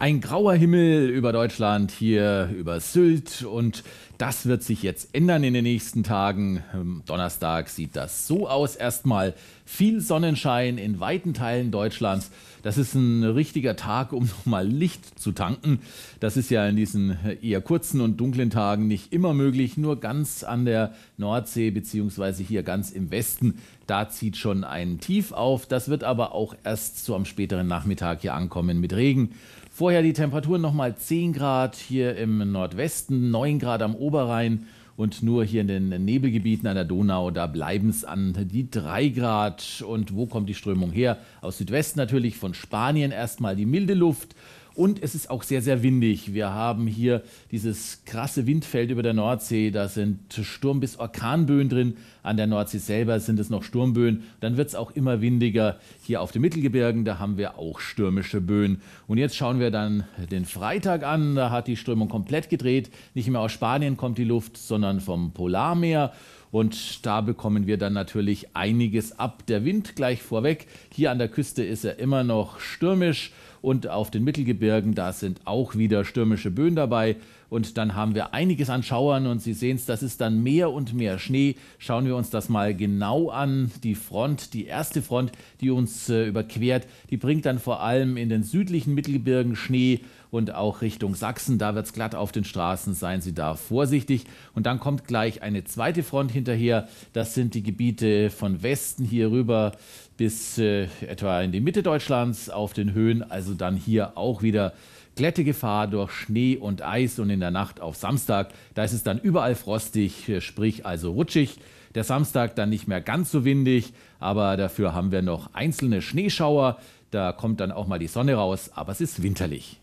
Ein grauer Himmel über Deutschland, hier über Sylt und das wird sich jetzt ändern in den nächsten Tagen. Donnerstag sieht das so aus. Erstmal viel Sonnenschein in weiten Teilen Deutschlands. Das ist ein richtiger Tag, um nochmal Licht zu tanken. Das ist ja in diesen eher kurzen und dunklen Tagen nicht immer möglich. Nur ganz an der Nordsee beziehungsweise hier ganz im Westen, da zieht schon ein Tief auf. Das wird aber auch erst so am späteren Nachmittag hier ankommen mit Regen Vorher die Temperaturen nochmal 10 Grad hier im Nordwesten, 9 Grad am Oberrhein und nur hier in den Nebelgebieten an der Donau, da bleiben es an die 3 Grad. Und wo kommt die Strömung her? Aus Südwesten natürlich, von Spanien erstmal die milde Luft und es ist auch sehr, sehr windig. Wir haben hier dieses krasse Windfeld über der Nordsee. Da sind Sturm- bis Orkanböen drin. An der Nordsee selber sind es noch Sturmböen. Dann wird es auch immer windiger. Hier auf den Mittelgebirgen, da haben wir auch stürmische Böen. Und jetzt schauen wir dann den Freitag an. Da hat die Strömung komplett gedreht. Nicht mehr aus Spanien kommt die Luft, sondern vom Polarmeer. Und da bekommen wir dann natürlich einiges ab. Der Wind gleich vorweg. Hier an der Küste ist er immer noch stürmisch und auf den Mittelgebirgen, da sind auch wieder stürmische Böen dabei und dann haben wir einiges an Schauern und Sie sehen es, das ist dann mehr und mehr Schnee. Schauen wir uns das mal genau an. Die Front, die erste Front, die uns äh, überquert, die bringt dann vor allem in den südlichen Mittelgebirgen Schnee und auch Richtung Sachsen. Da wird es glatt auf den Straßen, seien Sie da vorsichtig. Und dann kommt gleich eine zweite Front hinterher. Das sind die Gebiete von Westen hier rüber bis äh, etwa in die Mitte Deutschlands auf den Höhen. Also dann hier auch wieder Glätte Gefahr durch Schnee und Eis und in der Nacht auf Samstag, da ist es dann überall frostig, äh, sprich also rutschig. Der Samstag dann nicht mehr ganz so windig, aber dafür haben wir noch einzelne Schneeschauer. Da kommt dann auch mal die Sonne raus, aber es ist winterlich.